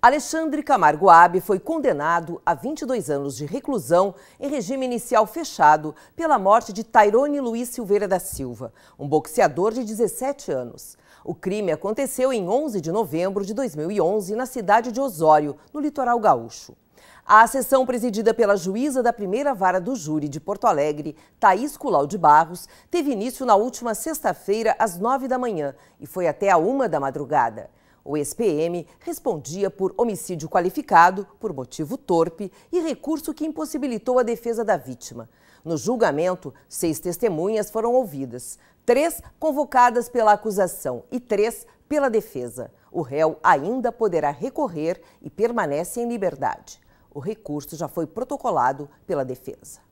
Alexandre Camargo Abe foi condenado a 22 anos de reclusão em regime inicial fechado pela morte de Tairone Luiz Silveira da Silva, um boxeador de 17 anos. O crime aconteceu em 11 de novembro de 2011 na cidade de Osório, no litoral gaúcho. A sessão presidida pela juíza da primeira vara do júri de Porto Alegre, Thaís Culau de Barros, teve início na última sexta-feira às nove da manhã e foi até a uma da madrugada. O ex-PM respondia por homicídio qualificado por motivo torpe e recurso que impossibilitou a defesa da vítima. No julgamento, seis testemunhas foram ouvidas, três convocadas pela acusação e três pela defesa. O réu ainda poderá recorrer e permanece em liberdade. O recurso já foi protocolado pela defesa.